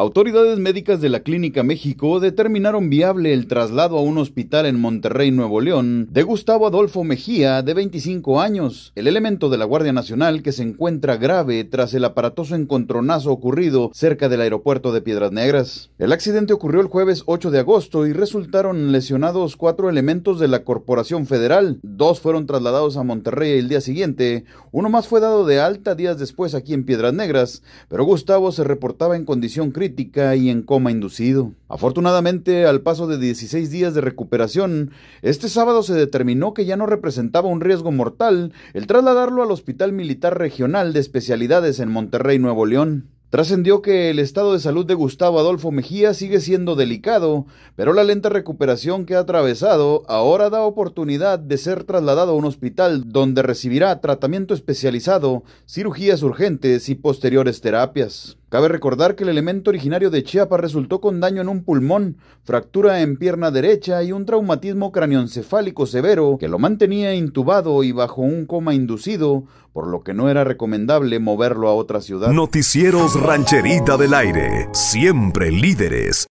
Autoridades médicas de la Clínica México determinaron viable el traslado a un hospital en Monterrey, Nuevo León, de Gustavo Adolfo Mejía, de 25 años, el elemento de la Guardia Nacional que se encuentra grave tras el aparatoso encontronazo ocurrido cerca del aeropuerto de Piedras Negras. El accidente ocurrió el jueves 8 de agosto y resultaron lesionados cuatro elementos de la Corporación Federal, dos fueron trasladados a Monterrey el día siguiente, uno más fue dado de alta días después aquí en Piedras Negras, pero Gustavo se reportaba en condición crítica y en coma inducido. Afortunadamente, al paso de 16 días de recuperación, este sábado se determinó que ya no representaba un riesgo mortal el trasladarlo al Hospital Militar Regional de Especialidades en Monterrey, Nuevo León. Trascendió que el estado de salud de Gustavo Adolfo Mejía sigue siendo delicado, pero la lenta recuperación que ha atravesado ahora da oportunidad de ser trasladado a un hospital donde recibirá tratamiento especializado, cirugías urgentes y posteriores terapias. Cabe recordar que el elemento originario de Chiapas resultó con daño en un pulmón, fractura en pierna derecha y un traumatismo cranioencefálico severo que lo mantenía intubado y bajo un coma inducido, por lo que no era recomendable moverlo a otra ciudad. Noticieros Rancherita del Aire, siempre líderes.